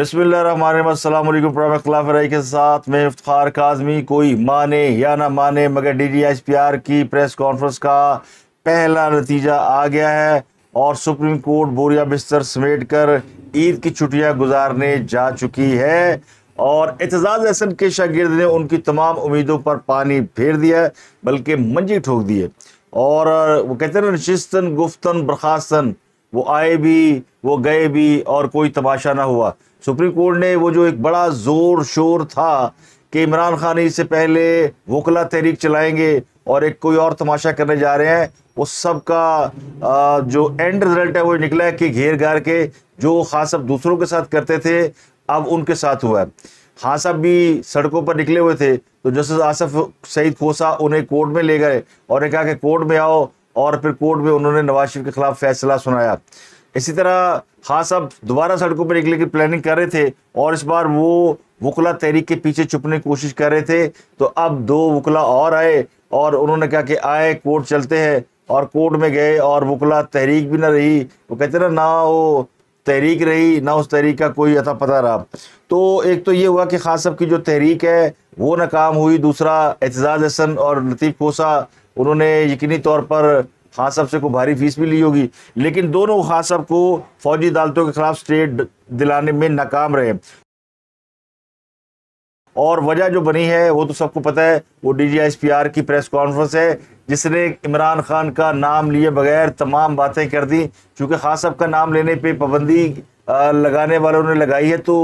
बसमिलकुम के साथ में इफ्तार काजमी कोई माने या ना माने मगर D D S P R की प्रेस कॉन्फ्रेंस का पहला नतीजा आ गया है और सुप्रीम कोर्ट बोरिया बिस्तर समेट कर ईद की छुट्टियां गुजारने जा चुकी है और एतजाज़ हसन के शागिर्द ने उनकी तमाम उम्मीदों पर पानी फेर दिया बल्कि मंजी ठोक दी है और वो कहते हैं ना नशिस्तन गुफ्तन बर्खास्तन वो आए भी वो गए भी और कोई तमाशा ना हुआ सुप्रीम कोर्ट ने वो जो एक बड़ा जोर शोर था कि इमरान खान इससे पहले वकला तहरीक चलाएंगे और एक कोई और तमाशा करने जा रहे हैं उस सब का जो एंड रिजल्ट है वो निकला है कि घेर घार के जो खास साहब दूसरों के साथ करते थे अब उनके साथ हुआ है साहब भी सड़कों पर निकले हुए थे तो जस्टिस आसफ सईद खोसा उन्हें कोर्ट में ले गए और ने कहा कि कोर्ट में आओ और फिर कोर्ट में उन्होंने नवाज शरीफ के खिलाफ फैसला सुनाया इसी तरह खास हाँ साहब दोबारा सड़कों पर निकलने की प्लानिंग कर रहे थे और इस बार वो वकला तहरीक के पीछे छुपने की कोशिश कर रहे थे तो अब दो वकला और आए और उन्होंने कहा कि आए कोर्ट चलते हैं और कोर्ट में गए और वकला तहरीक भी ना रही वो कहते ना ना वो तहरीक रही ना उस तहरीक का कोई अता पता रहा तो एक तो ये हुआ कि खास हाँ साहब की जो तहरीक है वो नाकाम हुई दूसरा एतजाज़ हसन और लतीफ़ कोसा उन्होंने यकीनी तौर पर खास साहब से को भारी फीस भी ली होगी लेकिन दोनों खास साहब को फौजी अदालतों के खिलाफ स्टेट दिलाने में नाकाम रहे और वजह जो बनी है वो तो सबको पता है वो डीजीआईएसपीआर की प्रेस कॉन्फ्रेंस है जिसने इमरान खान का नाम लिए बगैर तमाम बातें कर दी चूँकि खास साहब का नाम लेने पे पाबंदी लगाने वालों ने लगाई है तो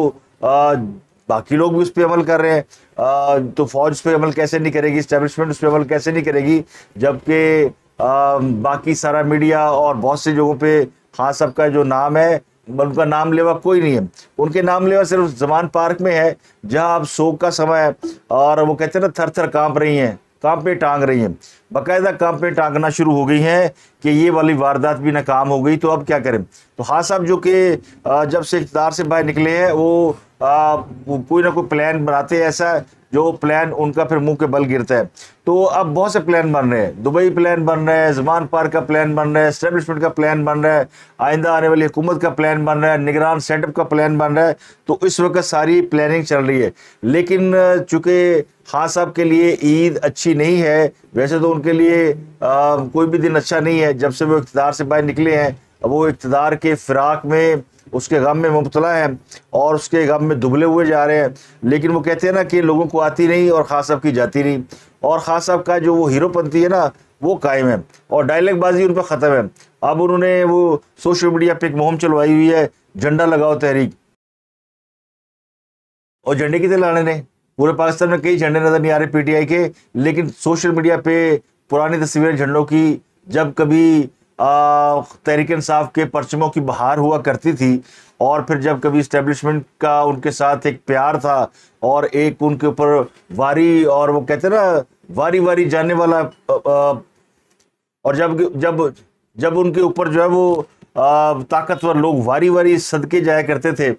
आ, बाकी लोग भी उस पर अमल कर रहे हैं आ, तो फौज उस पर अमल कैसे नहीं करेगी इस्टेब्लिशमेंट उस पर अमल कैसे नहीं करेगी जबकि बाकी सारा मीडिया और बहुत से जगहों पे खास साहब का जो नाम है मतलब उनका नाम लेवा कोई नहीं है उनके नाम लेवा सिर्फ जमान पार्क में है जहां अब शोक का समय है और वो कहते हैं ना थर थर काँप रही हैं पे टांग रही हैं बाकायदा पे टांगना शुरू हो गई हैं कि ये वाली वारदात भी नाकाम हो गई तो अब क्या करें तो हाँ साहब जो कि जब से इकदार से बाहर निकले हैं वो कोई ना कोई प्लान बनाते हैं ऐसा जो प्लान उनका फिर मुंह के बल गिरता है तो अब बहुत से प्लान बन रहे हैं दुबई प्लान बन रहे हैं जमान पार्क का प्लान बन रहा है स्टेब्लिशमेंट का प्लान बन रहा है आइंदा आने वाली हुकूमत का प्लान बन रहा है निगरान सेटअप का प्लान बन रहा है तो इस वक्त सारी प्लानिंग चल रही है लेकिन चूँकि खास साहब के लिए ईद अच्छी नहीं है वैसे तो उनके लिए आ, कोई भी दिन अच्छा नहीं है जब से वो इकतदार से बाहर निकले हैं अब वो इकतदार के फिराक में उसके गम में मुबतला है और उसके गम में दुबले हुए जा रहे हैं लेकिन वो कहते हैं ना कि लोगों को आती नहीं और खास साहब की जाती नहीं और खास साहब का जो वो हीरोपंथी है ना वो कायम है और डायलॉग बाजी उन पर ख़त्म है अब उन्होंने वो सोशल मीडिया पर एक मुहिम चलवाई हुई है झंडा लगाओ तहरीक और झंडे कितने लाने ने पूरे पाकिस्तान में कई झंडे नज़र नहीं आ रहे पीटीआई के लेकिन सोशल मीडिया पे पुरानी तस्वीरें झंडों की जब कभी तहरीक इंसाफ के परचमों की बहार हुआ करती थी और फिर जब कभी इस्टेब्लिशमेंट का उनके साथ एक प्यार था और एक उनके ऊपर वारी और वो कहते ना वारी वारी जाने वाला और जब जब जब उनके ऊपर जो है वो ताकतवर लोग वारी वारी सदके जाया करते थे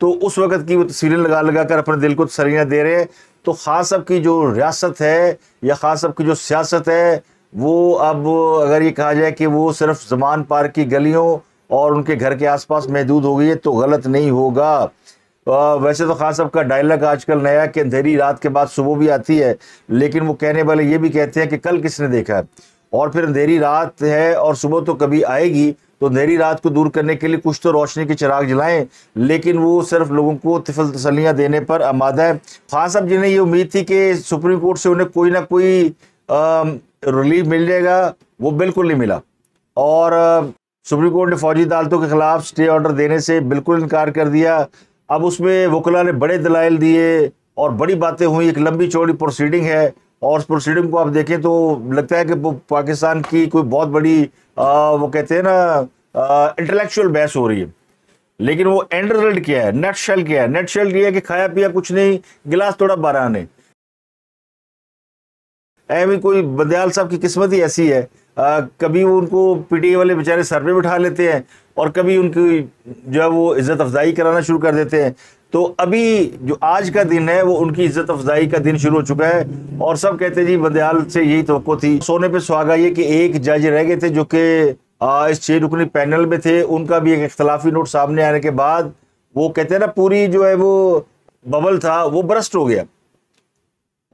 तो उस वक़्त की वो तस्वीरें लगा लगा कर अपने दिल को तस्वीरें दे रहे हैं तो खास साहब की जो रियासत है या खास साहब की जो सियासत है वो अब अगर ये कहा जाए कि वो सिर्फ जमान पार्क की गलियों और उनके घर के आसपास महदूद हो गई है तो गलत नहीं होगा वैसे तो खान साहब का डायलॉग आजकल नया कि अंधेरी रात के बाद सुबह भी आती है लेकिन वो कहने वाले ये भी कहते हैं कि कल किसने देखा है और फिर अंधेरी रात है और सुबह तो कभी आएगी तो अंधेरी रात को दूर करने के लिए कुछ तो रोशनी के चिराग जलाएं लेकिन वो सिर्फ लोगों को तिफल तसलियाँ देने पर आमादा है खान साहब जिन्हें ये उम्मीद थी कि सुप्रीम कोर्ट से उन्हें कोई ना कोई रिलीफ मिल जाएगा वो बिल्कुल नहीं मिला और सुप्रीम कोर्ट ने फौजी अदालतों के खिलाफ स्टे ऑर्डर देने से बिल्कुल इनकार कर दिया अब उसमें वकला ने बड़े दलाइल दिए और बड़ी बातें हुई एक लंबी चौड़ी प्रोसीडिंग है और उस प्रोसीडिंग को आप देखें तो लगता है कि पाकिस्तान की कोई बहुत बड़ी आ, वो कहते हैं ना इंटेलेक्चुअल बहस हो रही है लेकिन वो एंड रिजल्ट क्या है नेट शेल क्या है नेट शेल ये है कि खाया पिया कुछ नहीं गिलास थोड़ा बारह ने ऐ भी कोई बदयाल साहब की किस्मत ही ऐसी है आ, कभी वो उनको पीटीए वाले बेचारे सर पे बिठा लेते हैं और कभी उनकी जो है वो इज़्ज़त अफजाई कराना शुरू कर देते हैं तो अभी जो आज का दिन है वो उनकी इज़्ज़त अफजाई का दिन शुरू हो चुका है और सब कहते हैं जी बंदयाल से यही तो थी सोने पे सुहागा ये कि एक जज रह गए थे जो कि इस छः रुकनी पैनल में थे उनका भी एक इख्तलाफी नोट सामने आने के बाद वो कहते हैं ना पूरी जो है वो बबल था वो ब्रस्ट हो गया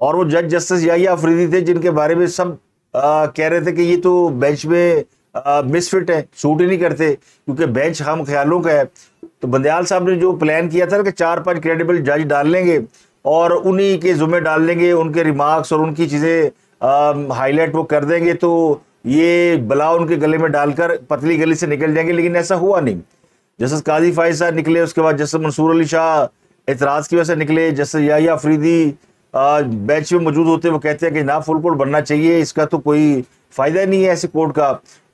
और वो जज जस्टिस या अफरीदी थे जिनके बारे में सब आ, कह रहे थे कि ये तो बेंच में मिसफिट है सूट ही नहीं करते क्योंकि बेंच हम ख्यालों का है तो बंदयाल साहब ने जो प्लान किया था कि चार पांच क्रेडिबल जज डाल लेंगे और उन्हीं के जुम्मे डाल लेंगे उनके रिमार्क्स और उनकी चीज़ें हाईलाइट वो कर देंगे तो ये बला उनके गले में डालकर पतली गली से निकल जाएंगे लेकिन ऐसा हुआ नहीं जस्टिस काजी फाइज साहब निकले उसके बाद जस्टिस मंसूर अली शाह एतराज़ की वजह से निकले जस्टिस या अफरीदी बेंच में मौजूद होते हैं वो कहते हैं कि ना फुल कोर्ट बनना चाहिए इसका तो कोई फ़ायदा नहीं है ऐसे कोर्ट का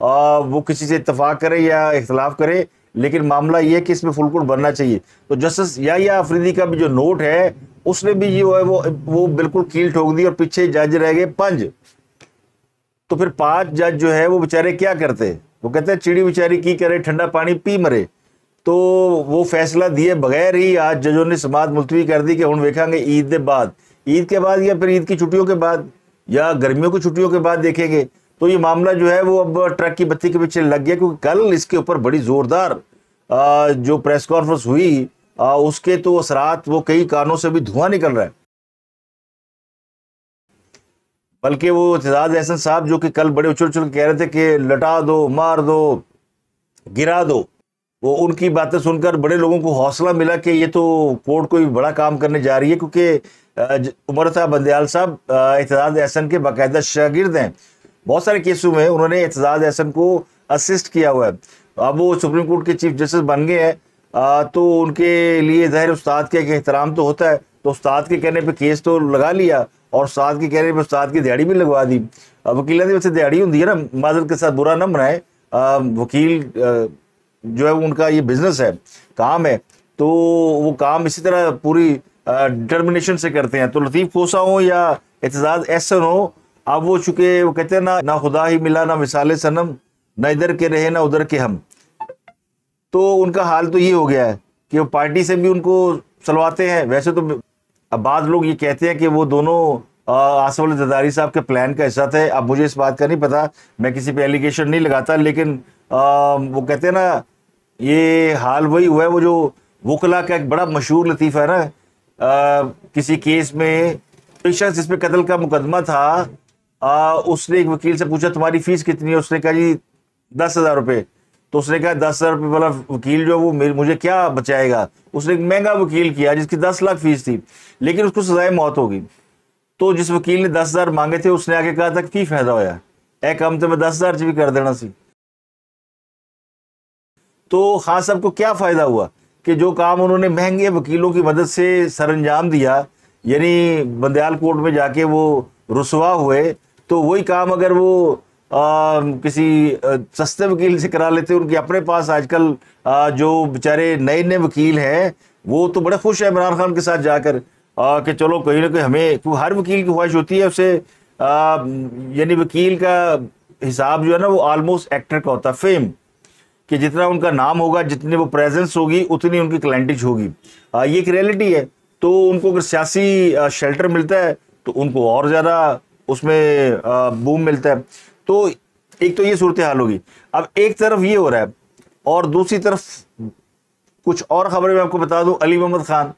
आ, वो किसी से इतफाक़ करें या इख्तलाफ करें लेकिन मामला ये है कि इसमें फुल कोर्ट बनना चाहिए तो जस्टिस या या अफरीदी का भी जो नोट है उसने भी ये है वो वो बिल्कुल कील ठोक दी और पीछे जज रह गए पंज तो फिर पांच जज जो है वो बेचारे क्या करते वो कहते हैं चिड़ी बेचारी की करे ठंडा पानी पी मरे तो वो फैसला दिए बगैर ही आज जजों ने समाज मुलतवी कर दी कि हूँ देखा ईद के बाद ईद के बाद या फिर ईद की छुट्टियों के बाद या गर्मियों की छुट्टियों के बाद देखेंगे तो ये मामला जो है वो अब ट्रक की बत्ती के पीछे लग गया क्योंकि कल इसके ऊपर बड़ी ज़ोरदार जो प्रेस कॉन्फ्रेंस हुई आ, उसके तो असरात वो कई कारणों से भी धुआं निकल रहा है बल्कि वो एजाज एहसन साहब जो कि कल बड़े उछल उछल कह रहे थे कि लटा दो मार दो गिरा दो वो उनकी बातें सुनकर बड़े लोगों को हौसला मिला कि ये तो कोर्ट कोई बड़ा काम करने जा रही है क्योंकि उमर साहब बंदयाल साहब एतजाज एहसन के बाकायदा शागिर्द हैं बहुत सारे केसों में उन्होंने एतजाज एहसन को असिस्ट किया हुआ है अब वो सुप्रीम कोर्ट के चीफ जस्टिस बन गए हैं तो उनके लिए जहर उस्ताद के एक एहतराम तो होता है तो उस्ताद के कहने पर केस तो लगा लिया और उस्ताद के कहने पर उस्ताद की दिहाड़ी भी लगवा दी वकील की वैसे दिहाड़ी होती है ना माजर के साथ बुरा ना बनाए वकील जो है उनका ये बिजनेस है काम है तो वो काम इसी तरह पूरी डिटर्मिनेशन से करते हैं तो लतीफ़ कोसा हो या एतजाज़ एहसन हो अब वो चूँकि वो कहते हैं ना ना खुदा ही मिला ना मिसाल सनम ना इधर के रहे ना उधर के हम तो उनका हाल तो ये हो गया है कि वो पार्टी से भी उनको सलवाते हैं वैसे तो बाद लोग ये कहते हैं कि वो दोनों आसफ़ल जदारी साहब के प्लान का हिस्सा थे अब मुझे इस बात का नहीं पता मैं किसी पे एलिगेशन नहीं लगाता लेकिन आ, वो कहते हैं ना ये हाल वही हुआ है वो जो वकला का एक बड़ा मशहूर लतीफा है ना किसी केस में तो शख्स जिसमें कत्ल का मुकदमा था आ, उसने एक वकील से पूछा तुम्हारी फीस कितनी है उसने कहा जी दस हज़ार रुपये तो उसने कहा दस हज़ार रुपये वाला वकील जो वो मुझे क्या बचाएगा उसने एक महंगा वकील किया जिसकी दस लाख फीस थी लेकिन उसको सजाए मौत होगी तो जिस वकील ने दस हज़ार मांगे थे उसने आगे कहा था कि फायदा होया ए कम तो मैं दस हज़ार च भी कर देना सी तो खास हाँ, साहब को क्या फ़ायदा हुआ कि जो काम उन्होंने महंगे वकीलों की मदद से सरंजाम दिया यानी बंदयाल कोर्ट में जाके वो रसवा हुए तो वही काम अगर वो आ, किसी सस्ते वकील से करा लेते उनके अपने पास आजकल आ, जो बेचारे नए नए वकील हैं वो तो बड़े खुश हैं इमरान खान के साथ जाकर कि चलो कहीं ना कहीं हमें क्योंकि हर वकील की ख्वाहिश होती है उसे यानी वकील का हिसाब जो है ना वो ऑलमोस्ट एक्टर का होता है फेम कि जितना उनका नाम होगा जितनी वो प्रेजेंस होगी उतनी उनकी क्लाइंटिज होगी ये एक रियलिटी है तो उनको अगर सियासी शेल्टर मिलता है तो उनको और ज़्यादा उसमें बूम मिलता है तो एक तो ये सूरत हाल होगी अब एक तरफ ये हो रहा है और दूसरी तरफ कुछ और खबरें मैं आपको बता दूं अली मोहम्मद खान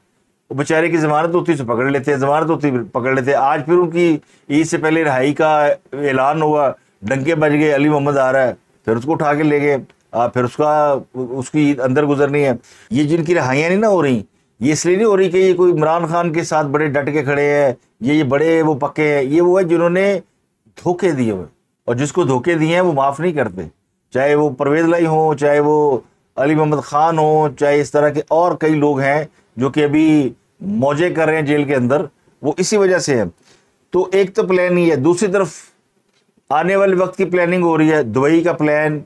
बेचारे की जमानत होती से पकड़ लेते हैं जमानत होती पकड़ लेते हैं आज फिर उनकी ईद से पहले रिहाई का ऐलान हुआ डंके बज गए अली मोहम्मद आ रहा है फिर उसको उठा के ले गए आ, फिर उसका उसकी अंदर गुजरनी है ये जिनकी रहाइयाँ नहीं ना हो रही ये इसलिए नहीं हो रही कि ये कोई इमरान खान के साथ बड़े डट के खड़े हैं ये ये बड़े वो पक्के हैं ये वो है जिन्होंने धोखे दिए हुए और जिसको धोखे दिए हैं वो माफ़ नहीं करते चाहे वो परवेज लाई हों चाहे वो अली मोहम्मद ख़ान हों चाहे इस तरह के और कई लोग हैं जो कि अभी मौजे कर रहे हैं जेल के अंदर वो इसी वजह से है तो एक तो प्लान ही है दूसरी तरफ आने वाले वक्त की प्लानिंग हो रही है दुबई का प्लान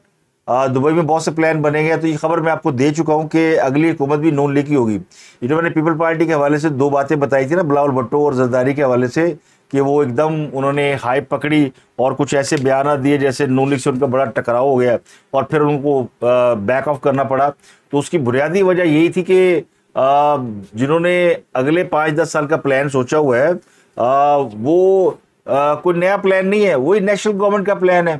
दुबई में बहुत से प्लान बनेंगे तो ये खबर मैं आपको दे चुका हूँ कि अगली हुकूमत भी नून लीग की होगी इन्होंने पीपल पार्टी के हवाले से दो बातें बताई थी ना बिलावल भट्टो और जरदारी के हवाले से कि वो एकदम उन्होंने हाइप पकड़ी और कुछ ऐसे बयान दिए जैसे नॉन लीग से उनका बड़ा टकराव हो गया और फिर उनको बैक ऑफ करना पड़ा तो उसकी बुनियादी वजह यही थी कि जिन्होंने अगले पाँच दस साल का प्लान सोचा हुआ है वो कोई नया प्लान नहीं है वही नेशनल गवर्नमेंट का प्लान है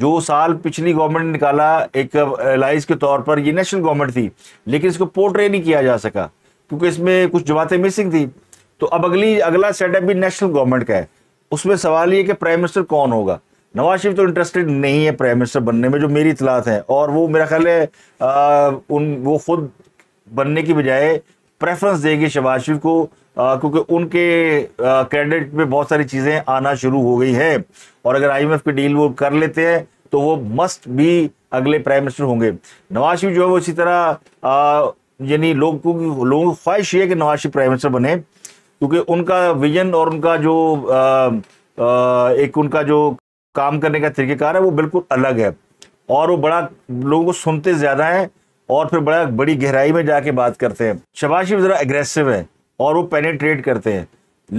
जो साल पिछली गवर्नमेंट ने निकाला एक एलाइज के तौर पर ये नेशनल गवर्नमेंट थी लेकिन इसको पोर्ट्रे नहीं किया जा सका क्योंकि इसमें कुछ जमातें मिसिंग थी तो अब अगली अगला सेटअप भी नेशनल गवर्नमेंट का है उसमें सवाल ये कि प्राइम मिनिस्टर कौन होगा नवाज शरीफ तो इंटरेस्टेड नहीं है प्राइम मिनिस्टर बनने में जो मेरी इतलात है और वो मेरा ख्याल है उन वो खुद बनने की बजाय प्रेफरेंस देगी शहबाज शरीफ को क्योंकि उनके क्रेडिट में बहुत सारी चीज़ें आना शुरू हो गई है और अगर आई की डील वो कर लेते हैं तो वो मस्ट भी अगले प्राइम मिनिस्टर होंगे नवाज शरीफ जो है वो इसी तरह यानी लोगों की लोगों की ख्वाहिश है कि नवाज शरीफ प्राइम मिनिस्टर बने क्योंकि उनका विजन और उनका जो आ, आ, एक उनका जो काम करने का तरीक़ेकार है वो बिल्कुल अलग है और वो बड़ा लोगों को सुनते ज़्यादा हैं और फिर बड़ा बड़ी गहराई में जाके बात करते हैं शबाज शरीफ ज़रा एग्रेसिव है और वो पेनेट्रेट करते हैं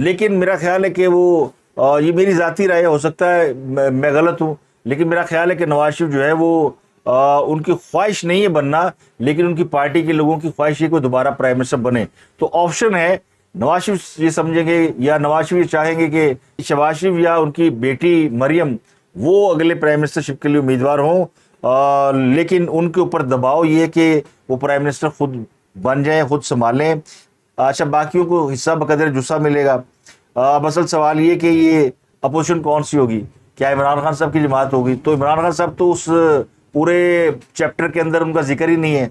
लेकिन मेरा ख्याल है कि वो और ये मेरी जतीी राय हो सकता है मैं, मैं गलत हूँ लेकिन मेरा ख्याल है कि नवाज शरीफ जो है वो आ, उनकी ख्वाहिश नहीं है बनना लेकिन उनकी पार्टी के लोगों की ख्वाहिश है कि वो दोबारा प्राइम मिनिस्टर बने तो ऑप्शन है नवाज शरीफ ये समझेंगे या नवाज शरीफ ये चाहेंगे कि शबाज शरीफ या उनकी बेटी मरियम वो अगले प्राइम मिनिस्टरशिप के लिए उम्मीदवार हों लेकिन उनके ऊपर दबाव ये है कि वो प्राइम मिनिस्टर खुद बन जाए खुद संभालें अच्छा बाकियों को हिस्सा बकदर जुस्सा मिलेगा अब असल सवाल ये कि ये अपोजिशन कौन सी होगी क्या इमरान खान साहब की जमात होगी तो इमरान खान साहब तो उस पूरे चैप्टर के अंदर उनका जिक्र ही नहीं है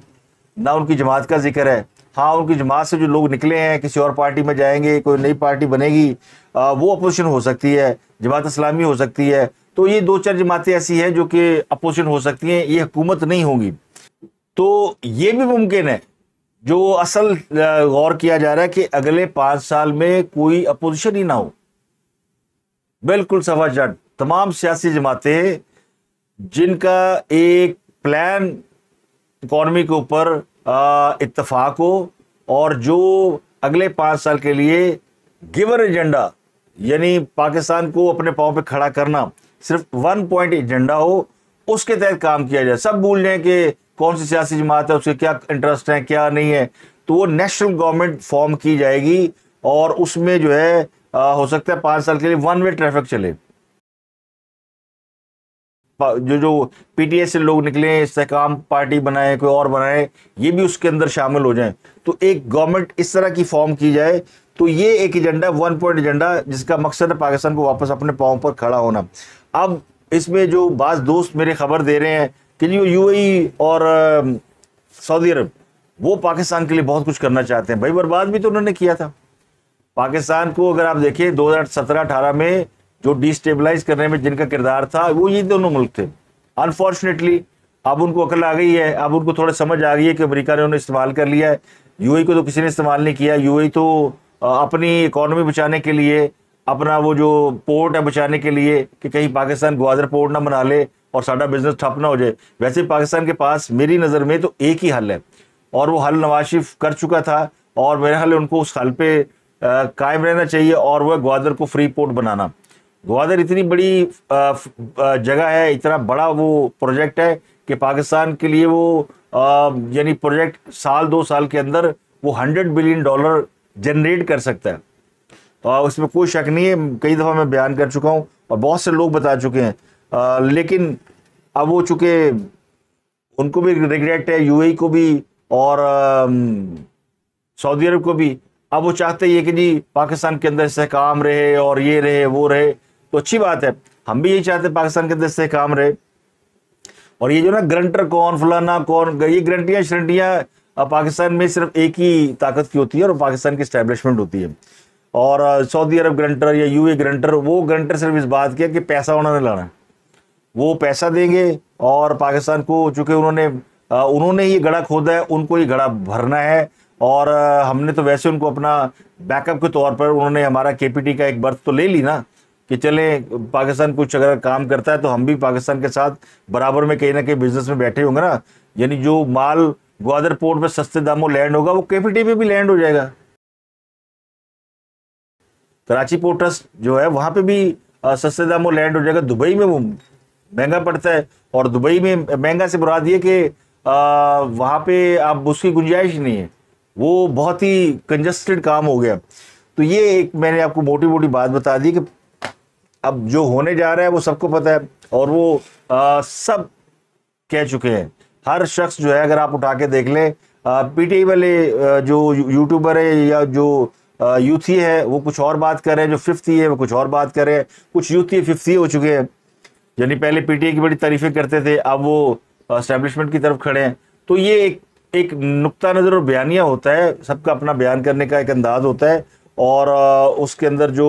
ना उनकी जमात का जिक्र है हाँ उनकी जमात से जो लोग निकले हैं किसी और पार्टी में जाएंगे कोई नई पार्टी बनेगी आ, वो अपोजिशन हो सकती है जमात इस्लामी हो सकती है तो ये दो चार जमातें ऐसी हैं जो कि अपोजिशन हो सकती हैं ये हुकूमत नहीं होगी तो ये भी मुमकिन है जो असल गौर किया जा रहा है कि अगले पाँच साल में कोई अपोजिशन ही ना हो बिल्कुल सफा जट तमाम सियासी जमातें जिनका एक प्लान इकॉनमी के ऊपर इतफाक हो और जो अगले पाँच साल के लिए गिवर एजेंडा यानी पाकिस्तान को अपने पाँव पे खड़ा करना सिर्फ वन पॉइंट एजेंडा हो उसके तहत काम किया जाए सब भूल जाए कि कौन सी सियासी जमात है उसके क्या इंटरेस्ट हैं क्या नहीं है तो वो नेशनल गवर्नमेंट फॉर्म की जाएगी और उसमें जो है आ, हो सकता है पाँच साल के लिए वन वे ट्रैफिक चले जो जो पीटीए से लोग निकले इसकाम पार्टी बनाए कोई और बनाए ये भी उसके अंदर शामिल हो जाए तो एक गवर्नमेंट इस तरह की फॉर्म की जाए तो ये एक एजेंडा वन पॉइंट एजेंडा जिसका मकसद है पाकिस्तान को वापस अपने पाँव पर खड़ा होना अब इसमें जो बाज़ दोस्त मेरे खबर दे रहे हैं कि जी वो यू e और सऊदी अरब वो पाकिस्तान के लिए बहुत कुछ करना चाहते हैं भाई बर्बाद भी तो उन्होंने किया था पाकिस्तान को अगर आप देखें दो हज़ार में जो डिस्टेबलाइज करने में जिनका किरदार था वो ये दोनों मुल्क थे अनफॉर्चुनेटली अब उनको अकल आ गई है अब उनको थोड़ा समझ आ गई है कि अमेरिका ने उन्हें इस्तेमाल कर लिया है यूएई e को तो किसी ने इस्तेमाल नहीं किया यूएई e तो अपनी इकोनॉमी बचाने के लिए अपना वो जो पोर्ट है बचाने के लिए कि कहीं पाकिस्तान ग्वादर पोर्ट ना बना ले और साडा बिजनेस ठप ना हो जाए वैसे पाकिस्तान के पास मेरी नज़र में तो एक ही हल है और वो हल नवाज शरीफ कर चुका था और मेरा हल उनको उस हल पे कायम रहना चाहिए और वह ग्वादर को फ्री पोर्ट बनाना ग्वादर इतनी बड़ी जगह है इतना बड़ा वो प्रोजेक्ट है कि पाकिस्तान के लिए वो यानी प्रोजेक्ट साल दो साल के अंदर वो हंड्रेड बिलियन डॉलर जनरेट कर सकता है उसमें कोई शक नहीं है कई दफ़ा मैं बयान कर चुका हूँ और बहुत से लोग बता चुके हैं लेकिन अब वो चूँकि उनको भी रिग्रेट है यूएई e को भी और सऊदी अरब को भी अब वो चाहते ये कि जी पाकिस्तान के अंदर इसकाम रहे और ये रहे वो रहे तो अच्छी बात है हम भी यही चाहते पाकिस्तान के अंदर इसकाम रहे और ये जो ना ग्रंटर कौन फलाना कौन ये ग्रंटियाँ श्रंटियाँ पाकिस्तान में सिर्फ एक ही ताकत की होती है और पाकिस्तान की स्टैब्लिशमेंट होती है और सऊदी अरब ग्रंटर या यूए ग्रंटर वो ग्रंटर सिर्फ इस बात किया कि पैसा उन्होंने लाना वो पैसा देंगे और पाकिस्तान को चूंकि उन्होंने उन्होंने ये गड़ा खोदा है उनको ये गड़ा भरना है और हमने तो वैसे उनको अपना बैकअप के तौर पर उन्होंने हमारा के का एक बर्थ तो ले ली ना कि चलें पाकिस्तान कुछ अगर काम करता है तो हम भी पाकिस्तान के साथ बराबर में कहीं ना कहीं बिजनेस में बैठे होंगे ना यानी जो माल ग्वादर पोर्ट में सस्ते दामों लैंड होगा वो केपीटी में भी लैंड हो जाएगा कराची पोर्ट ट्रस्ट जो है वहाँ पे भी सस्ते दामों लैंड हो जाएगा दुबई में वो महंगा पड़ता है और दुबई में महंगा से बुरा दिए कि वहाँ पे आप उसकी गुंजाइश नहीं है वो बहुत ही कंजस्टेड काम हो गया तो ये एक मैंने आपको मोटी मोटी बात बता दी कि अब जो होने जा रहा है वो सबको पता है और वो आ, सब कह चुके हैं हर शख्स जो है अगर आप उठा के देख लें पीटीआई वाले जो यूट्यूबर है या जो यूथ ही है वो कुछ और बात कर रहे हैं जो फिफ्थ ही e है वो कुछ और बात कर रहे हैं कुछ यूथ ही फिफ्थ ही हो चुके हैं यानी पहले पीटीए की बड़ी तारीफें करते थे अब वो इस्टेब्लिशमेंट की तरफ खड़े हैं तो ये एक एक नुकता नज़र और बयानिया होता है सबका अपना बयान करने का एक अंदाज होता है और उसके अंदर जो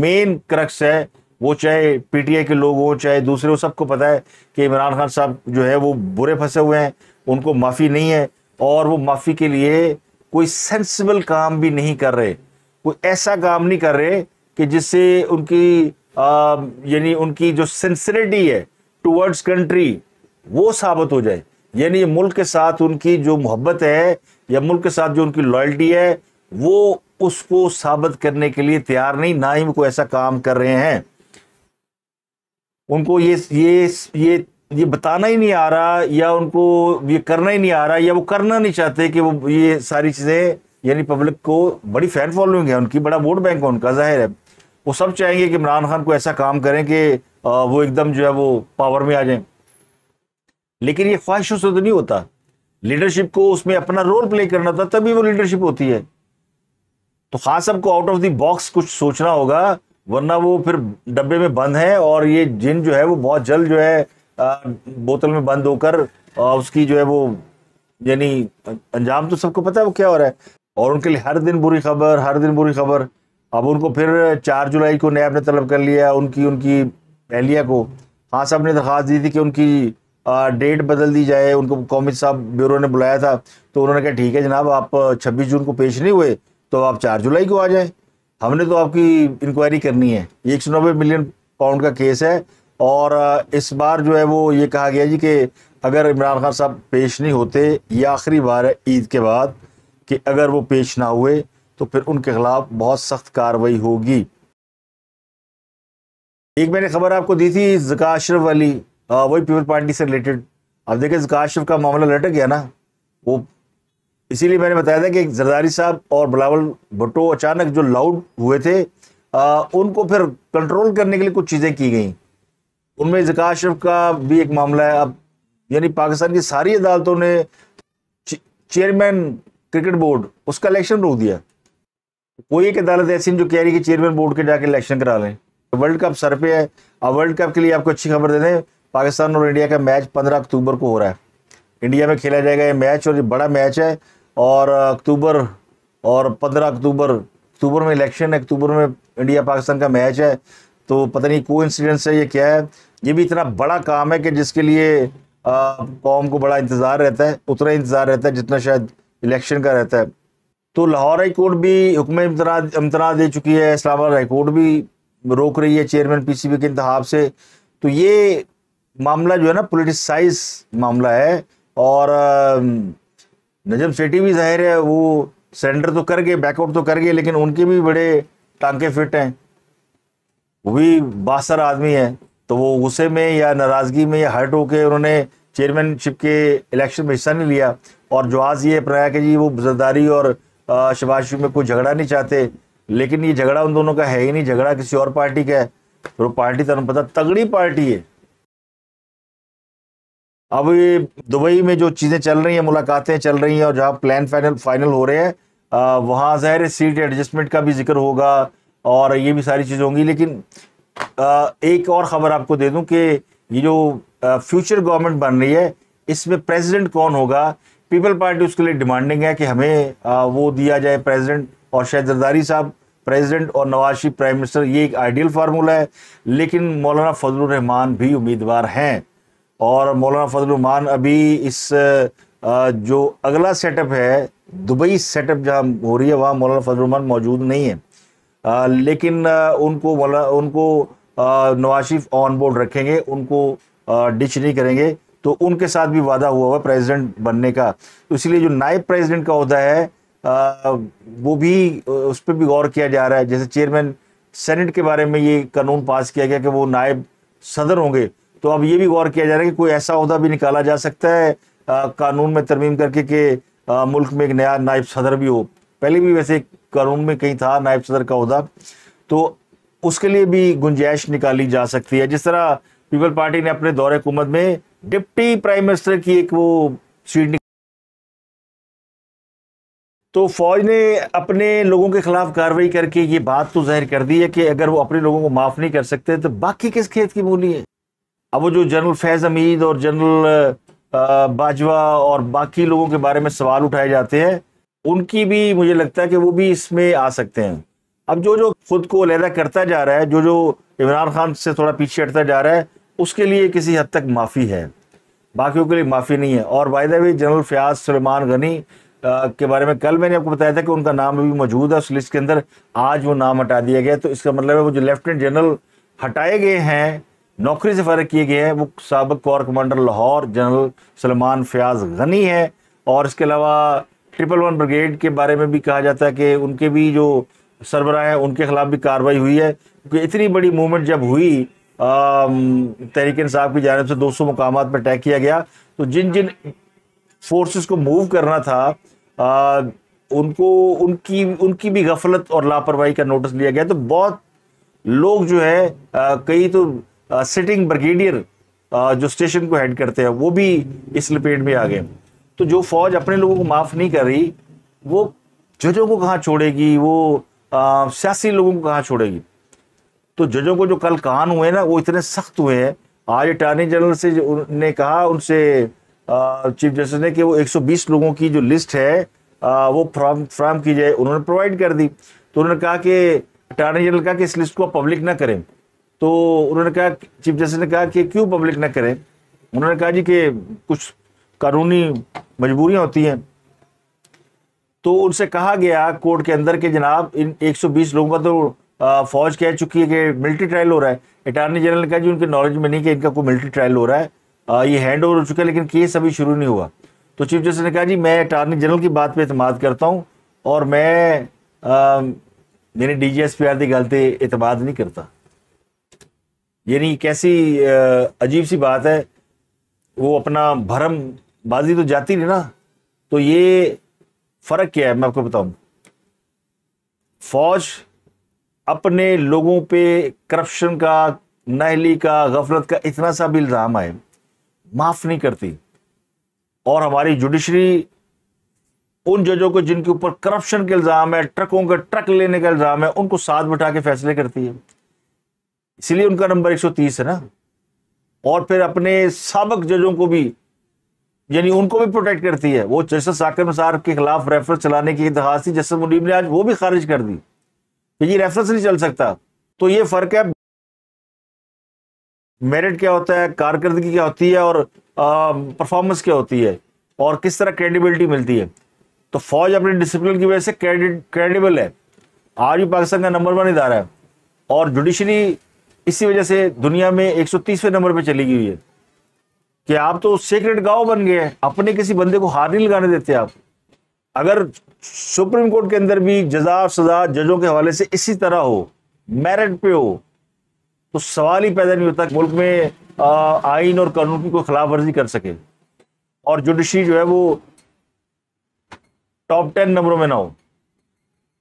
मेन क्रक्स है वो चाहे पीटीआई के लोग हों चाहे दूसरे हो सबको पता है कि इमरान खान साहब जो है वो बुरे फंसे हुए हैं उनको माफ़ी नहीं है और वो माफ़ी के लिए कोई सेंसिबल काम भी नहीं कर रहे कोई ऐसा काम नहीं कर रहे कि जिससे उनकी यानी उनकी जो सेंसरिटी है टुवर्ड्स कंट्री वो साबित हो जाए यानी मुल्क के साथ उनकी जो मोहब्बत है या मुल्क के साथ जो उनकी लॉयल्टी है वो उसको साबित करने के लिए तैयार नहीं ना ही वो कोई ऐसा काम कर रहे हैं उनको ये ये ये ये बताना ही नहीं आ रहा या उनको ये करना ही नहीं आ रहा या वो करना नहीं चाहते कि वो ये सारी चीज़ें यानी पब्लिक को बड़ी फैन फॉलोइंग है उनकी बड़ा वोट बैंक है उनका जाहिर है वो सब चाहेंगे कि इमरान खान को ऐसा काम करें कि वो एकदम जो है वो पावर में आ जाए लेकिन ये ख्वाहिशों से तो नहीं होता लीडरशिप को उसमें अपना रोल प्ले करना था तभी वो लीडरशिप होती है तो खास सबको आउट ऑफ द बॉक्स कुछ सोचना होगा वरना वो फिर डब्बे में बंद है और ये जिन जो है वो बहुत जल्द जो है बोतल में बंद होकर उसकी जो है वो यानी अंजाम तो सबको पता है वो क्या हो रहा है और उनके लिए हर दिन बुरी खबर हर दिन बुरी खबर अब उनको फिर चार जुलाई को नैब ने तलब कर लिया उनकी उनकी अहलिया को हाँ साहब ने दरख्वास्त दी थी कि उनकी डेट बदल दी जाए उनको कौमी साहब ब्यूरो ने बुलाया था तो उन्होंने कहा ठीक है जनाब आप छब्बीस जून को पेश नहीं हुए तो आप चार जुलाई को आ जाएं हमने तो आपकी इंक्वायरी करनी है एक सौ नब्बे मिलियन पाउंड का केस है और इस बार जो है वो ये कहा गया जी कि अगर इमरान खान साहब पेश नहीं होते ये आखिरी बार है ईद के बाद कि अगर वो पेश ना हुए तो फिर उनके खिलाफ बहुत सख्त कार्रवाई होगी एक मैंने खबर आपको दी थी जका अशरफ वाली वही पीपल पार्टी से रिलेटेड अब देखिए जका अशरफ का मामला लटक गया ना वो इसीलिए मैंने बताया था कि जरदारी साहब और बिलावल भुट्टो अचानक जो लाउड हुए थे आ, उनको फिर कंट्रोल करने के लिए कुछ चीज़ें की गई उनमें जक़ा अशरफ का भी एक मामला है अब यानी पाकिस्तान की सारी अदालतों ने चेयरमैन क्रिकेट बोर्ड उसका इलेक्शन रोक दिया कोई एक अदालत ऐसी जो कह रही है कि चेयरमैन बोर्ड के जाके इलेक्शन करा लें तो वर्ल्ड कप सर पे है अब वर्ल्ड कप के लिए आपको अच्छी खबर दे दें पाकिस्तान और इंडिया का मैच पंद्रह अक्टूबर को हो रहा है इंडिया में खेला जाएगा ये मैच और ये बड़ा मैच है और अक्टूबर और पंद्रह अक्टूबर अक्टूबर में इलेक्शन है अक्टूबर में इंडिया पाकिस्तान का मैच है तो पता नहीं को इंसिडेंस है ये क्या है ये भी इतना बड़ा काम है कि जिसके लिए कौम को बड़ा इंतज़ार रहता है उतना इंतज़ार रहता है जितना शायद इलेक्शन का रहता है तो लाहौर हाई कोर्ट भी हुक्म इम्तना दे चुकी है इस्लामाबाद हाई कोर्ट भी रोक रही है चेयरमैन पीसीबी के इंतहाब से तो ये मामला जो है ना पोलिटिसाइज मामला है और नजम सेठी भी जाहिर है वो सरेंडर तो कर गए बैकआउट तो कर गए लेकिन उनके भी बड़े टांके फिट हैं वो भी बासर आदमी है तो वो गुस्से में या नाराज़गी में या हर्ट होकर उन्होंने चेयरमैनशिप के इलेक्शन में हिस्सा नहीं लिया और जो आज ये अपनाया कि जी वो जरदारी और शबाज में कोई झगड़ा नहीं चाहते लेकिन ये झगड़ा उन दोनों का है ही नहीं झगड़ा किसी और पार्टी का है तो पार्टी तुम तो पता तगड़ी पार्टी है अब ये दुबई में जो चीज़ें चल रही हैं मुलाकातें चल रही हैं और जहाँ प्लान फाइनल फाइनल हो रहे हैं वहाँ ज़ाहिर सीट एडजस्टमेंट का भी जिक्र होगा और ये भी सारी चीज़ें होंगी लेकिन एक और ख़बर आपको दे दूं कि ये जो फ्यूचर गवर्नमेंट बन रही है इसमें प्रेसिडेंट कौन होगा पीपल पार्टी उसके लिए डिमांडिंग है कि हमें वो दिया जाए प्रेसिडेंट और शायद जरदारी साहब प्रेसिडेंट और नवाज शरीफ प्राइम मिनिस्टर ये एक आइडियल फार्मूला है लेकिन मौलाना फजल रहमान भी उम्मीदवार हैं और मौलाना फजल रहमान अभी इस जो अगला सेटअप है दुबई सेटअप जहाँ हो रही है वहाँ मौलाना फजल रहमान मौजूद नहीं है लेकिन उनको उनको उनको नवाज शरीफ ऑन बोर्ड रखेंगे उनको डिच नहीं करेंगे तो उनके साथ भी वादा हुआ हुआ प्रेसिडेंट बनने का तो इसलिए जो नायब प्रेसिडेंट का होता है वो भी उस पर भी गौर किया जा रहा है जैसे चेयरमैन सेनेट के बारे में ये कानून पास किया गया कि वो नायब सदर होंगे तो अब ये भी गौर किया जा रहा है कि कोई ऐसा अहदा भी निकाला जा सकता है कानून में तरमीम करके कि मुल्क में एक नया नायब सदर भी हो पहले भी वैसे कानून में कहीं था नायब सदर का उहदा तो उसके लिए भी गुंजाइश निकाली जा सकती है जिस तरह पीपल पार्टी ने अपने दौरे हुकूमत में डिप्टी प्राइम मिनिस्टर की एक वो सीट तो फौज ने अपने लोगों के खिलाफ कार्रवाई करके ये बात तो जाहिर कर दी है कि अगर वो अपने लोगों को माफ़ नहीं कर सकते तो बाकी किस खेत की बोली है अब वो जो जनरल फैज़ हमीद और जनरल बाजवा और बाकी लोगों के बारे में सवाल उठाए जाते हैं उनकी भी मुझे लगता है कि वो भी इसमें आ सकते हैं अब जो जो खुद को लहदा करता जा रहा है जो जो इमरान खान से थोड़ा पीछे हटता जा रहा है उसके लिए किसी हद तक माफ़ी है बाकियों के लिए माफ़ी नहीं है और वायदा भी जनरल फयाज सलमान गनी आ, के बारे में कल मैंने आपको बताया था कि उनका नाम अभी मौजूद है उस लिस्ट के अंदर आज वो नाम हटा दिया गया तो इसका मतलब है वो जो लेफ्टिनेंट जनरल हटाए गए हैं नौकरी से फ़र्क किए गए हैं वो सबक corps commander Lahore general Salman Fayaz Ghani है और इसके अलावा ट्रिपल वन ब्रिगेड के बारे में भी कहा जाता है कि उनके भी जो सरबराह हैं उनके खिलाफ भी कार्रवाई हुई है क्योंकि इतनी बड़ी मूवमेंट जब हुई तहरीक इंसाफ की जानब से दो सौ मकाम पर अटैक किया गया तो जिन जिन फोर्सेस को मूव करना था आ, उनको उनकी उनकी भी गफलत और लापरवाही का नोटिस लिया गया तो बहुत लोग जो है आ, कई तो आ, सिटिंग ब्रिगेडियर जो स्टेशन को हेड करते हैं वो भी इस लपेट में आ गए तो जो फौज अपने लोगों को माफ़ नहीं कर रही वो जजों को कहाँ छोड़ेगी वो सियासी लोगों को कहाँ छोड़ेगी तो जजों को जो कल कान हुए ना वो इतने सख्त हुए हैं आज अटॉर्नी जनरल से ने कहा उनसे चीफ जस्टिस ने कि वो 120 लोगों की जो लिस्ट है आ, वो फ्राम फ्राम की जाए उन्होंने प्रोवाइड कर दी तो उन्होंने कहा कि अटॉर्नी जनरल कहा कि इस लिस्ट को पब्लिक ना करें तो उन्होंने कहा चीफ जस्टिस ने कहा कि क्यों पब्लिक ना करें उन्होंने कहा जी कि कुछ कानूनी मजबूरियां होती हैं तो उनसे कहा गया कोर्ट के अंदर के जनाब इन 120 लोगों का तो फौज कह चुकी है कि मिलिट्री ट्रायल हो रहा है अटारनी जनरल ने कहा जी उनके नॉलेज में नहीं कि इनका कोई मिलिट्री ट्रायल हो रहा है आ, ये हैंड ओवर हो चुका है लेकिन केस अभी शुरू नहीं हुआ तो चीफ जस्टिस ने कहा जी मैं अटारनी जनरल की बात पर अतमाद करता हूँ और मैं आ, D G S P R की गलते अतमाद नहीं करता यानी कैसी आ, अजीब सी बात है वो अपना भरम बाजी तो जाती नहीं ना तो ये फर्क क्या है मैं आपको बताऊं फौज अपने लोगों पे करप्शन का नहली का गफलत का इतना सा भी इल्ज़ाम आए माफ़ नहीं करती और हमारी जुडिशरी उन जजों को जिनके ऊपर करप्शन के इल्ज़ाम है ट्रकों का ट्रक लेने का इल्ज़ाम है उनको साथ बैठा के फैसले करती है इसलिए उनका नंबर 130 है ना और फिर अपने सबक जजों को भी यानी उनको भी प्रोटेक्ट करती है वो जस्टिस साकिर मसार के खिलाफ रेफरेंस चलाने की दरखास्त थी जस्टिस मुनीब ने आज वो भी खारिज कर दी कि ये रेफरेंस नहीं चल सकता तो ये फर्क है मेरिट क्या होता है कारकर्दगी क्या होती है और परफॉर्मेंस क्या होती है और किस तरह क्रेडिबिलिटी मिलती है तो फौज अपने डिसिप्लिन की वजह से क्रेडिबल है आज भी पाकिस्तान का नंबर वन इदारा है और जुडिशरी इसी वजह से दुनिया में एक नंबर पर चली गई है कि आप तो सीक्रेट गांव बन गए हैं अपने किसी बंदे को हार नहीं लगाने देते आप अगर सुप्रीम कोर्ट के अंदर भी जजा सजा जजों के हवाले से इसी तरह हो मेरिट पे हो तो सवाल ही पैदा नहीं होता मुल्क में आइन और कानून की कोई खिलाफ वर्जी कर सके और जुडिशरी जो है वो टॉप टेन नंबरों में ना हो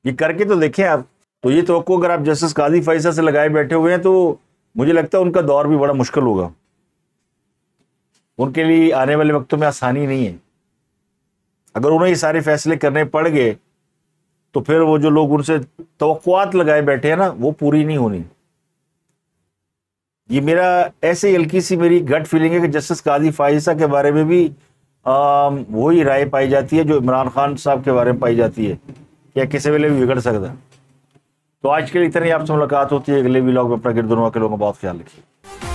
ये करके तो देखें आप तो ये तो अगर आप जस्टिस काजी फैसा से लगाए बैठे हुए हैं तो मुझे लगता है उनका दौर भी बड़ा मुश्किल होगा उनके लिए आने वाले वक्तों में आसानी नहीं है अगर उन्हें ये सारे फैसले करने पड़ गए तो फिर वो जो लोग उनसे तोक़ात लगाए बैठे हैं ना वो पूरी नहीं होनी ये मेरा ऐसे ही हल्की सी मेरी गट फीलिंग है कि जस्टिस काजी फाइसा के बारे में भी वही राय पाई जाती है जो इमरान खान साहब के बारे में पाई जाती है या किसी वेले भी बिगड़ सकता है तो आज के लिए इतनी आपसे मुलाकात होती है अगले भी लोग अपना गिरदुनवा के लोगों का बहुत ख्याल रखिए